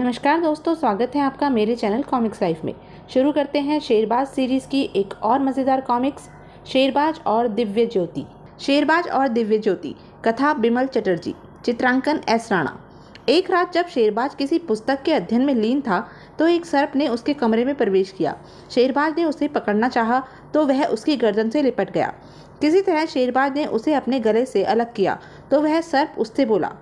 नमस्कार दोस्तों स्वागत है आपका मेरे चैनल कॉमिक्स लाइफ में शुरू करते हैं शेरबाज सीरीज़ की एक और मज़ेदार कॉमिक्स शेरबाज और दिव्य ज्योति शेरबाज और दिव्य ज्योति कथा बिमल चटर्जी चित्रांकन एस राणा एक रात जब शेरबाज किसी पुस्तक के अध्ययन में लीन था तो एक सर्प ने उसके कमरे में प्रवेश किया शेरबाज ने उसे पकड़ना चाहा तो वह उसकी गर्दन से लिपट गया किसी तरह शेरबाज ने उसे अपने गले से अलग किया तो वह सर्प उससे बोला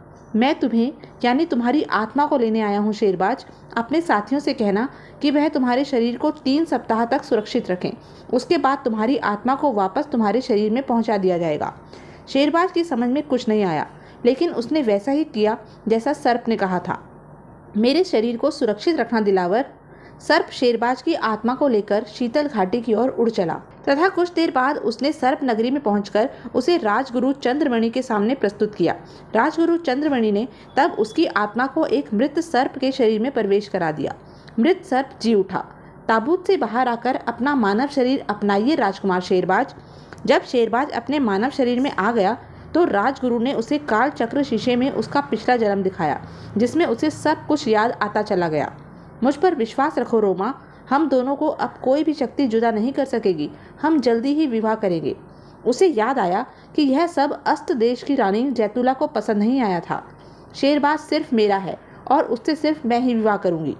मैं तुम्हें यानी तुम्हारी आत्मा को लेने आया हूँ शेरबाज अपने साथियों से कहना कि वह तुम्हारे शरीर को तीन सप्ताह तक सुरक्षित रखें उसके बाद तुम्हारी आत्मा को वापस तुम्हारे शरीर में पहुँचा दिया जाएगा शेरबाज की समझ में कुछ नहीं आया लेकिन उसने वैसा ही किया जैसा सर्प ने कहा था मेरे शरीर को सुरक्षित रखना दिलावर सर्प शेरबाज की आत्मा को लेकर शीतल घाटी की ओर उड़ चला तथा कुछ देर बाद उसने सर्प नगरी में पहुंचकर उसे राजगुरु चंद्रमणि के सामने प्रस्तुत किया राजगुरु चंद्रमणि ने तब उसकी आत्मा को एक मृत सर्प के शरीर में प्रवेश करा दिया मृत सर्प जी उठा ताबूत से बाहर आकर अपना मानव शरीर अपनाइए राजकुमार शेरबाज जब शेरबाज अपने मानव शरीर में आ गया तो राजगुरु ने उसे काल चक्र शीशे में उसका पिछला जन्म दिखाया जिसमें उसे सब कुछ याद आता चला गया मुझ पर विश्वास रखो रोमा हम दोनों को अब कोई भी शक्ति जुदा नहीं कर सकेगी हम जल्दी ही विवाह करेंगे उसे याद आया कि यह सब अस्त देश की रानी जैतुला को पसंद नहीं आया था शेरबाज सिर्फ मेरा है और उससे सिर्फ मैं ही विवाह करूंगी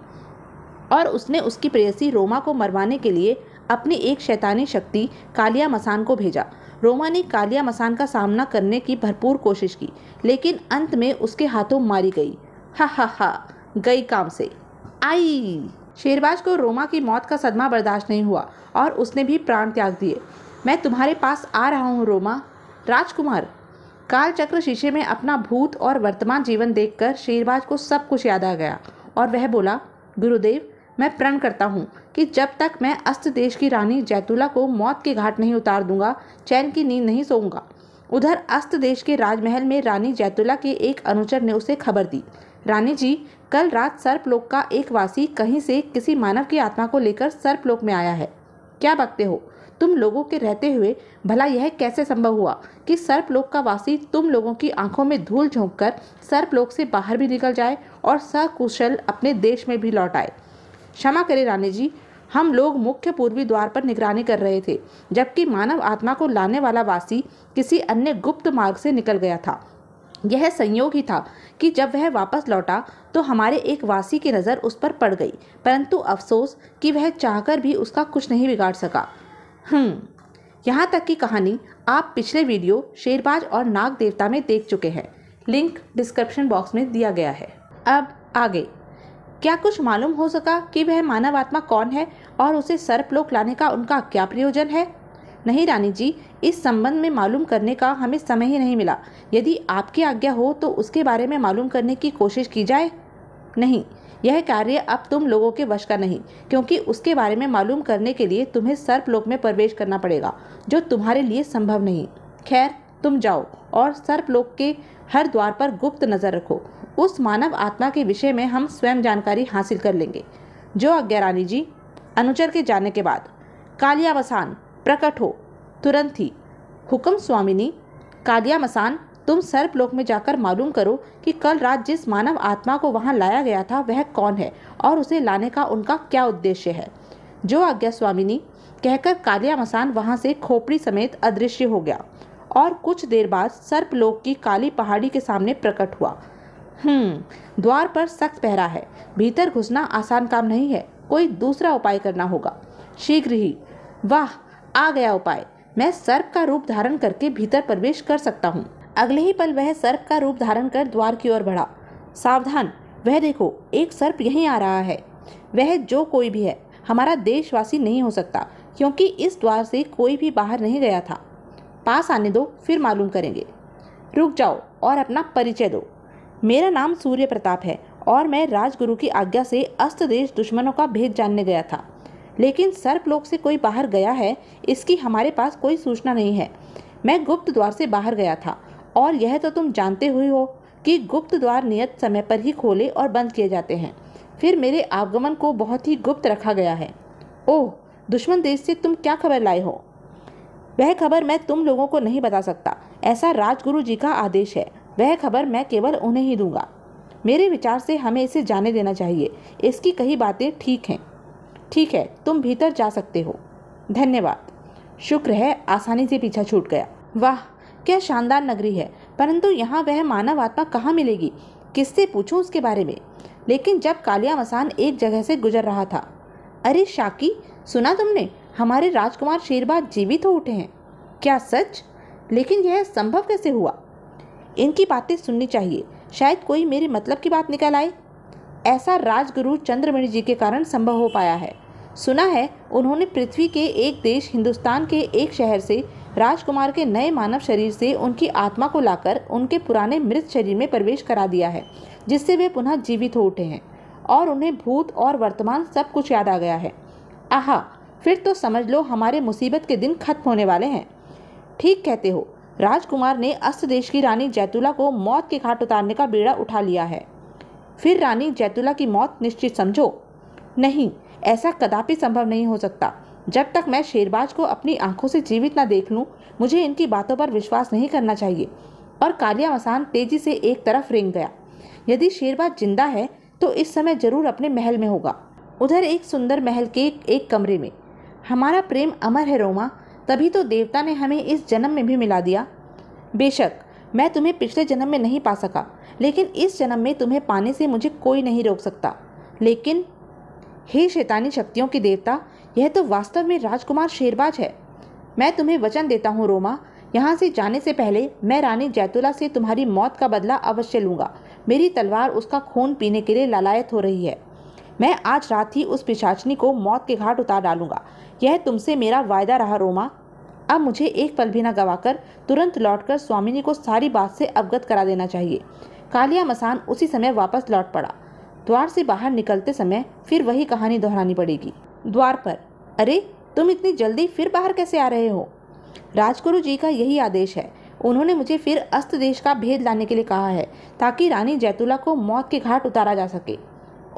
और उसने उसकी प्रेयसी रोमा को मरवाने के लिए अपनी एक शैतानी शक्ति कालिया मसान को भेजा रोमा ने कालिया मसान का सामना करने की भरपूर कोशिश की लेकिन अंत में उसके हाथों मारी गई हा हा हा गई काम से आई शेरबाज को रोमा की मौत का सदमा बर्दाश्त नहीं हुआ और उसने भी प्राण त्याग दिए मैं तुम्हारे पास आ रहा हूँ रोमा राजकुमार कालचक्र शीशे में अपना भूत और वर्तमान जीवन देखकर शेरबाज को सब कुछ याद आ गया और वह बोला गुरुदेव मैं प्रण करता हूँ कि जब तक मैं अस्त देश की रानी जैतुला को मौत के घाट नहीं उतार दूंगा चैन की नींद नहीं सोऊंगा उधर अस्त देश के राजमहल में रानी जैतुला के एक अनुचर ने उसे खबर दी रानी जी कल रात सर्पलोक का एक वासी कहीं से किसी मानव की आत्मा को लेकर सर्पलोक में आया है क्या बकते हो तुम लोगों के रहते हुए भला यह कैसे संभव हुआ कि सर्पलोक का वासी तुम लोगों की आंखों में धूल झोंक कर सर्पलोक से बाहर भी निकल जाए और सकुशल अपने देश में भी लौट आए क्षमा करें रानी जी हम लोग मुख्य पूर्वी द्वार पर निगरानी कर रहे थे जबकि मानव आत्मा को लाने वाला वासी किसी अन्य गुप्त मार्ग से निकल गया था यह संयोग ही था कि जब वह वापस लौटा तो हमारे एक वासी की नज़र उस पर पड़ गई परंतु अफसोस कि वह चाहकर भी उसका कुछ नहीं बिगाड़ सका हम्म यहाँ तक की कहानी आप पिछले वीडियो शेरबाज और नाग देवता में देख चुके हैं लिंक डिस्क्रिप्शन बॉक्स में दिया गया है अब आगे क्या कुछ मालूम हो सका कि वह मानव आत्मा कौन है और उसे सर्पलोक लाने का उनका क्या प्रयोजन है नहीं रानी जी इस संबंध में मालूम करने का हमें समय ही नहीं मिला यदि आपकी आज्ञा हो तो उसके बारे में मालूम करने की कोशिश की जाए नहीं यह कार्य अब तुम लोगों के वश का नहीं क्योंकि उसके बारे में मालूम करने के लिए तुम्हें सर्पलोक में प्रवेश करना पड़ेगा जो तुम्हारे लिए संभव नहीं खैर तुम जाओ और सर्पलोक के हर द्वार पर गुप्त नज़र रखो उस मानव आत्मा के विषय में हम स्वयं जानकारी हासिल कर लेंगे जो आज्ञा रानी जी अनुचर के जाने के बाद कालियावसान प्रकट हो तुरंत ही हुक्म स्वामिनी कालिया मसान तुम सर्पलोक में जाकर मालूम करो कि कल रात जिस मानव आत्मा को वहाँ लाया गया था वह कौन है और उसे लाने का उनका क्या उद्देश्य है जो आज्ञा स्वामिनी कहकर कालिया मसान वहाँ से खोपड़ी समेत अदृश्य हो गया और कुछ देर बाद सर्पलोक की काली पहाड़ी के सामने प्रकट हुआ हम्म द्वार पर सख्त पहरा है भीतर घुसना आसान काम नहीं है कोई दूसरा उपाय करना होगा शीघ्र ही वाह आ गया उपाय मैं सर्प का रूप धारण करके भीतर प्रवेश कर सकता हूँ अगले ही पल वह सर्प का रूप धारण कर द्वार की ओर बढ़ा सावधान वह देखो एक सर्प यहीं आ रहा है वह जो कोई भी है हमारा देशवासी नहीं हो सकता क्योंकि इस द्वार से कोई भी बाहर नहीं गया था पास आने दो फिर मालूम करेंगे रुक जाओ और अपना परिचय दो मेरा नाम सूर्य प्रताप है और मैं राजगुरु की आज्ञा से अस्त देश दुश्मनों का भेद जानने गया था लेकिन सर्पलोक से कोई बाहर गया है इसकी हमारे पास कोई सूचना नहीं है मैं गुप्त द्वार से बाहर गया था और यह तो तुम जानते हुए हो कि गुप्त द्वार नियत समय पर ही खोले और बंद किए जाते हैं फिर मेरे आगमन को बहुत ही गुप्त रखा गया है ओह दुश्मन देश से तुम क्या खबर लाए हो वह खबर मैं तुम लोगों को नहीं बता सकता ऐसा राजगुरु जी का आदेश है वह खबर मैं केवल उन्हें ही दूंगा मेरे विचार से हमें इसे जाने देना चाहिए इसकी कई बातें ठीक हैं ठीक है तुम भीतर जा सकते हो धन्यवाद शुक्र है आसानी से पीछा छूट गया वाह क्या शानदार नगरी है परंतु यहाँ वह मानव आत्मा कहाँ मिलेगी किससे पूछूँ उसके बारे में लेकिन जब कालिया मसान एक जगह से गुजर रहा था अरे शाकी सुना तुमने हमारे राजकुमार शेरबाद जीवित हो उठे हैं क्या सच लेकिन यह संभव कैसे हुआ इनकी बातें सुननी चाहिए शायद कोई मेरे मतलब की बात निकल आए ऐसा राजगुरु चंद्रमणि जी के कारण संभव हो पाया है सुना है उन्होंने पृथ्वी के एक देश हिंदुस्तान के एक शहर से राजकुमार के नए मानव शरीर से उनकी आत्मा को लाकर उनके पुराने मृत शरीर में प्रवेश करा दिया है जिससे वे पुनः जीवित हो उठे हैं और उन्हें भूत और वर्तमान सब कुछ याद आ गया है आहा फिर तो समझ लो हमारे मुसीबत के दिन खत्म होने वाले हैं ठीक कहते हो राजकुमार ने अस्त देश की रानी जैतुला को मौत के घाट उतारने का बेड़ा उठा लिया है फिर रानी जैतुला की मौत निश्चित समझो नहीं ऐसा कदापि संभव नहीं हो सकता जब तक मैं शेरबाज को अपनी आंखों से जीवित ना देख लूँ मुझे इनकी बातों पर विश्वास नहीं करना चाहिए और कालिया मसान तेजी से एक तरफ रेंग गया यदि शेरबाज जिंदा है तो इस समय जरूर अपने महल में होगा उधर एक सुंदर महल के एक कमरे में हमारा प्रेम अमर है रोमा तभी तो देवता ने हमें इस जन्म में भी मिला दिया बेशक मैं तुम्हें पिछले जन्म में नहीं पा सका लेकिन इस जन्म में तुम्हें पाने से मुझे कोई नहीं रोक सकता लेकिन हे शैतानी शक्तियों के देवता यह तो वास्तव में राजकुमार शेरबाज है मैं तुम्हें वचन देता हूँ रोमा यहाँ से जाने से पहले मैं रानी जैतुला से तुम्हारी मौत का बदला अवश्य लूँगा मेरी तलवार उसका खून पीने के लिए लालायत हो रही है मैं आज रात ही उस पिशाचनी को मौत के घाट उतार डालूंगा यह तुमसे मेरा वायदा रहा रोमा अब मुझे एक पल भी न गवाकर तुरंत लौटकर स्वामिनी को सारी बात से अवगत करा देना चाहिए कालिया मसान उसी समय वापस लौट पड़ा द्वार से बाहर निकलते समय फिर वही कहानी दोहरानी पड़ेगी द्वार पर अरे तुम इतनी जल्दी फिर बाहर कैसे आ रहे हो राजगुरु जी का यही आदेश है उन्होंने मुझे फिर अस्त देश का भेद लाने के लिए कहा है ताकि रानी जैतुला को मौत के घाट उतारा जा सके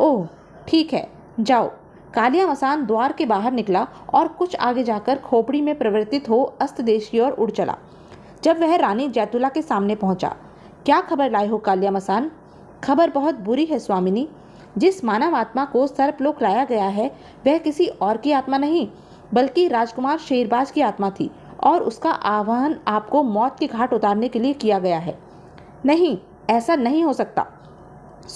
ओह ठीक है जाओ कालिया मसान द्वार के बाहर निकला और कुछ आगे जाकर खोपड़ी में प्रवर्तित हो अस्त देश की ओर उड़ चला जब वह रानी जैतुला के सामने पहुंचा क्या खबर लाए हो कालिया मसान खबर बहुत बुरी है स्वामिनी जिस मानव आत्मा को सर्पलोक लाया गया है वह किसी और की आत्मा नहीं बल्कि राजकुमार शेरबाज की आत्मा थी और उसका आह्वान आपको मौत के घाट उतारने के लिए किया गया है नहीं ऐसा नहीं हो सकता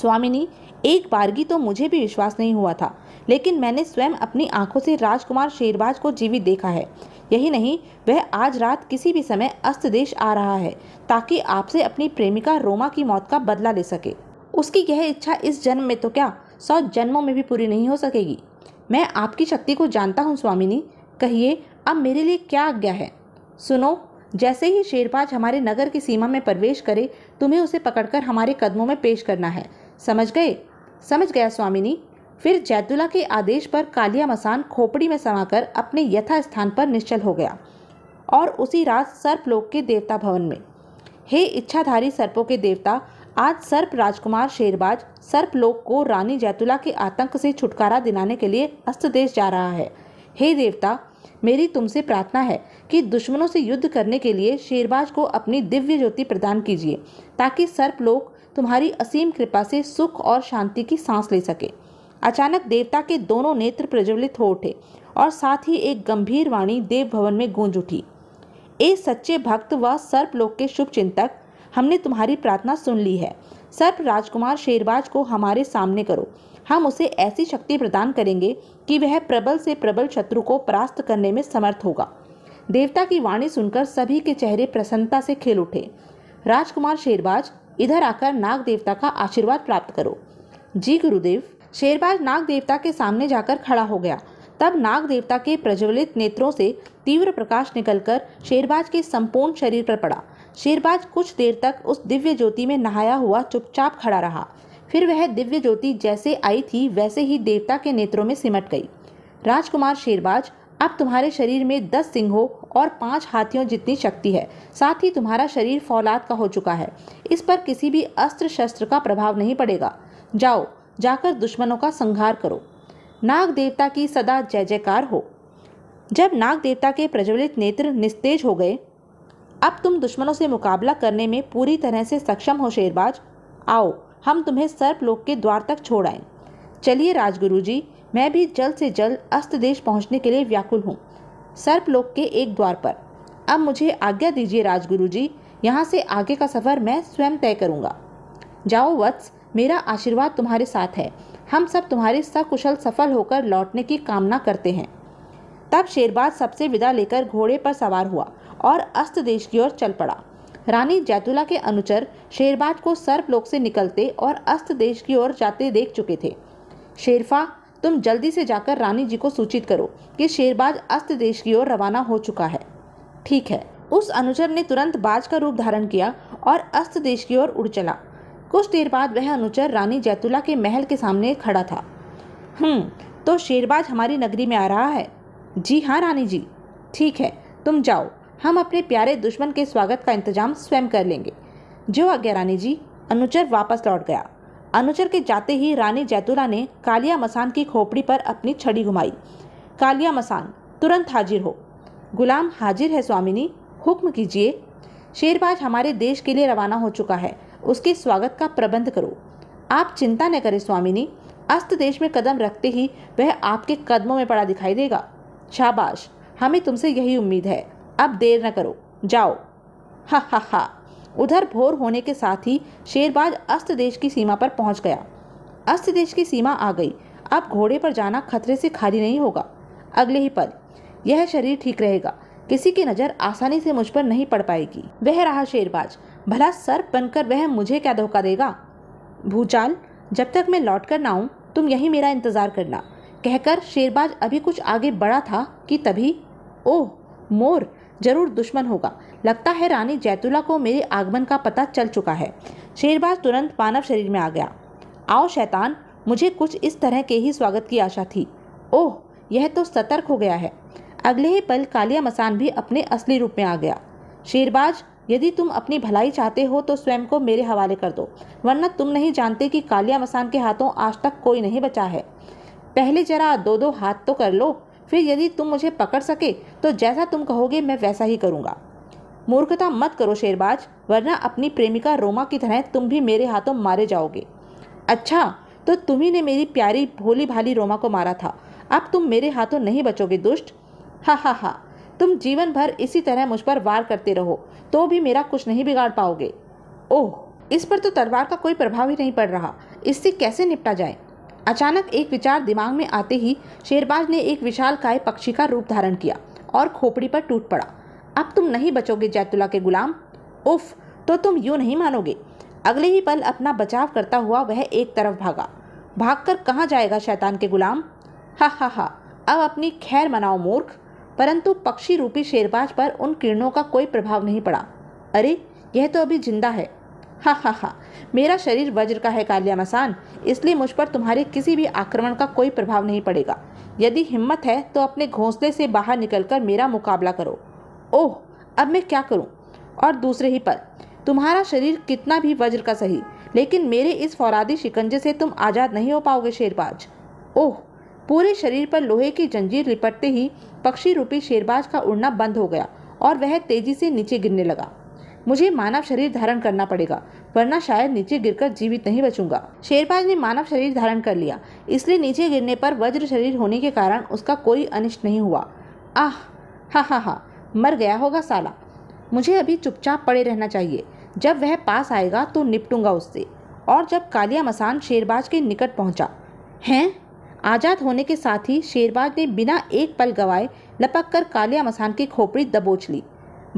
स्वामिनी एक बारगी तो मुझे भी विश्वास नहीं हुआ था लेकिन मैंने स्वयं अपनी आंखों से राजकुमार शेरबाज को जीवित देखा है यही नहीं वह आज रात किसी भी समय अस्त देश आ रहा है ताकि आपसे अपनी प्रेमिका रोमा की मौत का बदला ले सके उसकी यह इच्छा इस जन्म में तो क्या सौ जन्मों में भी पूरी नहीं हो सकेगी मैं आपकी शक्ति को जानता हूँ स्वामिनी कहिए अब मेरे लिए क्या आज्ञा है सुनो जैसे ही शेरबाज हमारे नगर की सीमा में प्रवेश करे तुम्हें उसे पकड़कर हमारे कदमों में पेश करना है समझ गए समझ गया स्वामिनी फिर जैतुला के आदेश पर कालिया मसान खोपड़ी में समाकर अपने यथा स्थान पर निश्चल हो गया और उसी रात सर्पलोक के देवता भवन में हे इच्छाधारी सर्पों के देवता आज सर्प राजकुमार शेरबाज सर्पलोक को रानी जैतुला के आतंक से छुटकारा दिलाने के लिए अस्त देश जा रहा है हे देवता मेरी तुमसे प्रार्थना है कि दुश्मनों से युद्ध करने के लिए शेरबाज को अपनी दिव्य ज्योति प्रदान कीजिए ताकि सर्पलोक तुम्हारी असीम कृपा से सुख और शांति की सांस ले सके अचानक देवता के दोनों नेत्र प्रज्वलित हो उठे और साथ ही एक गंभीर वाणी देव भवन में गूंज उठी ए सच्चे भक्त व सर्पलोक के शुभ चिंतक हमने तुम्हारी प्रार्थना सुन ली है सर्प राजकुमार शेरबाज को हमारे सामने करो हम उसे ऐसी शक्ति प्रदान करेंगे कि वह प्रबल से प्रबल शत्रु को परास्त करने में समर्थ होगा देवता की वाणी सुनकर सभी के चेहरे प्रसन्नता से खिल उठे राजकुमार शेरबाज इधर आकर नाग देवता का आशीर्वाद प्राप्त करो जी गुरुदेव शेरबाज नाग देवता के सामने जाकर खड़ा हो गया तब नाग देवता के प्रज्वलित नेत्रों से तीव्र प्रकाश निकलकर शेरबाज के संपूर्ण शरीर पर पड़ा शेरबाज कुछ देर तक उस दिव्य ज्योति में नहाया हुआ चुपचाप खड़ा रहा फिर वह दिव्य ज्योति जैसे आई थी वैसे ही देवता के नेत्रों में सिमट गई राजकुमार शेरबाज अब तुम्हारे शरीर में दस सिंहों और पांच हाथियों जितनी शक्ति है साथ ही तुम्हारा शरीर फौलाद का हो चुका है इस पर किसी भी अस्त्र शस्त्र का प्रभाव नहीं पड़ेगा जाओ जाकर दुश्मनों का संहार करो नाग देवता की सदा जय जयकार हो जब नाग देवता के प्रज्वलित नेत्र निस्तेज हो गए अब तुम दुश्मनों से मुकाबला करने में पूरी तरह से सक्षम हो शेरबाज आओ हम तुम्हें सर्पलोक के द्वार तक छोड़ आए चलिए राजगुरु जी मैं भी जल्द से जल्द अस्त देश पहुंचने के लिए व्याकुल हूँ सर्पलोक के एक द्वार पर अब मुझे आज्ञा दीजिए राजगुरु जी यहाँ से आगे का सफ़र मैं स्वयं तय करूँगा जाओ वत्स मेरा आशीर्वाद तुम्हारे साथ है हम सब तुम्हारे सकुशल सफल होकर लौटने की कामना करते हैं तब शेरबाज सबसे विदा लेकर घोड़े पर सवार हुआ और अस्त देश की ओर चल पड़ा रानी जैतुला के अनुचर शेरबाज को सर्पलोक से निकलते और अस्त देश की ओर जाते देख चुके थे शेरफा तुम जल्दी से जाकर रानी जी को सूचित करो कि शेरबाज अस्त देश की ओर रवाना हो चुका है ठीक है उस अनुचर ने तुरंत बाज का रूप धारण किया और अस्त देश की ओर उड़ चला कुछ देर बाद वह अनुचर रानी जैतुला के महल के सामने खड़ा था हम्म तो शेरबाज हमारी नगरी में आ रहा है जी हाँ रानी जी ठीक है तुम जाओ हम अपने प्यारे दुश्मन के स्वागत का इंतजाम स्वयं कर लेंगे जो आज्ञा रानी जी अनुचर वापस लौट गया अनुचर के जाते ही रानी जैतुला ने कालिया मसान की खोपड़ी पर अपनी छड़ी घुमाई कालिया मसान तुरंत हाजिर हो गुलाम हाजिर है स्वामिनी हुक्म कीजिए शेरबाज हमारे देश के लिए रवाना हो चुका है उसके स्वागत का प्रबंध करो आप चिंता न करें स्वामिनी अस्त देश में कदम रखते ही वह आपके कदमों में पड़ा दिखाई देगा शाबाश हमें तुमसे यही उम्मीद है अब देर न करो जाओ हा हा हा उधर भोर होने के साथ ही शेरबाज अस्त देश की सीमा पर पहुंच गया अस्त देश की सीमा आ गई अब घोड़े पर जाना खतरे से खाली नहीं होगा अगले ही पल यह शरीर ठीक रहेगा किसी की नज़र आसानी से मुझ पर नहीं पड़ पाएगी वह रहा शेरबाज भला सर्प बनकर वह मुझे क्या धोखा देगा भूचाल जब तक मैं लौट कर ना आऊँ तुम यही मेरा इंतज़ार करना कहकर शेरबाज अभी कुछ आगे बढ़ा था कि तभी ओह मोर जरूर दुश्मन होगा लगता है रानी जैतुला को मेरे आगमन का पता चल चुका है शेरबाज तुरंत मानव शरीर में आ गया आओ शैतान मुझे कुछ इस तरह के ही स्वागत की आशा थी ओह यह तो सतर्क हो गया है अगले ही पल कालिया मसान भी अपने असली रूप में आ गया शेरबाज यदि तुम अपनी भलाई चाहते हो तो स्वयं को मेरे हवाले कर दो वरना तुम नहीं जानते कि कालिया मसान के हाथों आज तक कोई नहीं बचा है पहले जरा दो दो हाथ तो कर लो फिर यदि तुम मुझे पकड़ सके तो जैसा तुम कहोगे मैं वैसा ही करूँगा मूर्खता मत करो शेरबाज वरना अपनी प्रेमिका रोमा की तरह तुम भी मेरे हाथों मारे जाओगे अच्छा तो तुम्ही ने मेरी प्यारी भोली भाली रोमा को मारा था अब तुम मेरे हाथों नहीं बचोगे दुष्ट हा हा हा तुम जीवन भर इसी तरह मुझ पर वार करते रहो तो भी मेरा कुछ नहीं बिगाड़ पाओगे ओह इस पर तो तलवार का कोई प्रभाव ही नहीं पड़ रहा इससे कैसे निपटा जाए अचानक एक विचार दिमाग में आते ही शेरबाज ने एक विशाल काय पक्षी का रूप धारण किया और खोपड़ी पर टूट पड़ा अब तुम नहीं बचोगे जैतुल्ला के गुलाम उफ तो तुम यूँ नहीं मानोगे अगले ही पल अपना बचाव करता हुआ वह एक तरफ भागा भागकर कहाँ जाएगा शैतान के गुलाम हा हा हा अब अपनी खैर मनाओ मूर्ख परंतु पक्षी रूपी शेरबाज पर उन किरणों का कोई प्रभाव नहीं पड़ा अरे यह तो अभी जिंदा है हा हा हा मेरा शरीर वज्र का है कालिया मसान इसलिए मुझ पर तुम्हारे किसी भी आक्रमण का कोई प्रभाव नहीं पड़ेगा यदि हिम्मत है तो अपने घोंसले से बाहर निकलकर मेरा मुकाबला करो ओह अब मैं क्या करूं? और दूसरे ही पर तुम्हारा शरीर कितना भी वज्र का सही लेकिन मेरे इस फौरादी शिकंजे से तुम आज़ाद नहीं हो पाओगे शेरबाज ओह पूरे शरीर पर लोहे की जंजीर लिपटते ही पक्षी रूपी शेरबाज का उड़ना बंद हो गया और वह तेजी से नीचे गिरने लगा मुझे मानव शरीर धारण करना पड़ेगा वरना शायद नीचे गिरकर जीवित नहीं बचूंगा शेरबाज ने मानव शरीर धारण कर लिया इसलिए नीचे गिरने पर वज्र शरीर होने के कारण उसका कोई अनिष्ट नहीं हुआ आह हा हा हा मर गया होगा साला मुझे अभी चुपचाप पड़े रहना चाहिए जब वह पास आएगा तो निपटूंगा उससे और जब कालिया मसान शेरबाज के निकट पहुंचा हैं आज़ाद होने के साथ ही शेरबाज ने बिना एक पल गवाए लपक कर कालिया मसान की खोपड़ी दबोच ली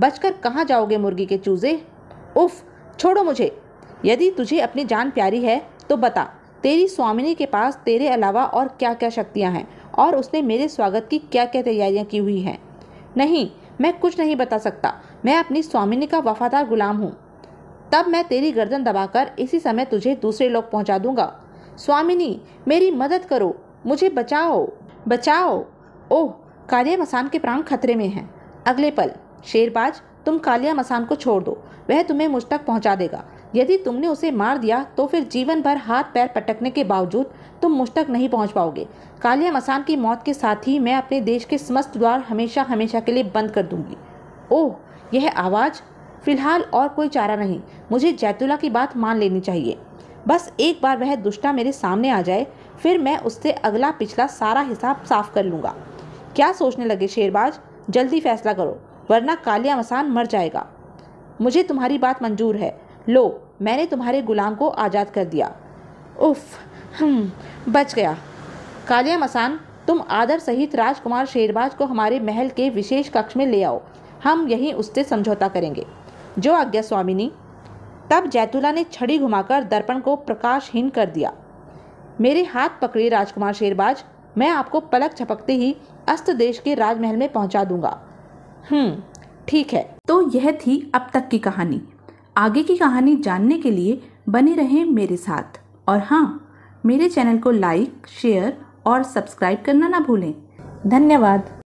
बचकर कहाँ जाओगे मुर्गी के चूज़े उफ छोड़ो मुझे यदि तुझे अपनी जान प्यारी है तो बता तेरी स्वामिनी के पास तेरे अलावा और क्या क्या शक्तियाँ हैं और उसने मेरे स्वागत की क्या क्या तैयारियाँ की हुई हैं नहीं मैं कुछ नहीं बता सकता मैं अपनी स्वामिनी का वफादार गुलाम हूँ तब मैं तेरी गर्दन दबाकर इसी समय तुझे दूसरे लोग पहुँचा दूंगा स्वामिनी मेरी मदद करो मुझे बचाओ बचाओ ओह कालिया मसान के प्राण खतरे में हैं अगले पल शेरबाज तुम कालिया मसान को छोड़ दो वह तुम्हें मुझ तक पहुंचा देगा यदि तुमने उसे मार दिया तो फिर जीवन भर हाथ पैर पटकने के बावजूद तुम मुझ तक नहीं पहुंच पाओगे कालिया मसान की मौत के साथ ही मैं अपने देश के समस्त द्वार हमेशा हमेशा के लिए बंद कर दूंगी ओह यह आवाज़ फिलहाल और कोई चारा नहीं मुझे जैतुला की बात मान लेनी चाहिए बस एक बार वह दुष्टा मेरे सामने आ जाए फिर मैं उससे अगला पिछला सारा हिसाब साफ कर लूँगा क्या सोचने लगे शेरबाज जल्दी फैसला करो वरना कालिया मसान मर जाएगा मुझे तुम्हारी बात मंजूर है लो मैंने तुम्हारे गुलाम को आज़ाद कर दिया उफ हम हम्म, बच गया कालिया मसान तुम आदर सहित राजकुमार शेरबाज को हमारे महल के विशेष कक्ष में ले आओ हम यहीं उससे समझौता करेंगे जो आज्ञा स्वामिनी तब जैतुला ने छड़ी घुमाकर दर्पण को प्रकाशहीन कर दिया मेरे हाथ पकड़े राजकुमार शेरबाज मैं आपको पलक झपकते ही अस्त देश के राजमहल में पहुंचा दूंगा हम्म ठीक है तो यह थी अब तक की कहानी आगे की कहानी जानने के लिए बने रहें मेरे साथ और हाँ मेरे चैनल को लाइक शेयर और सब्सक्राइब करना ना भूलें धन्यवाद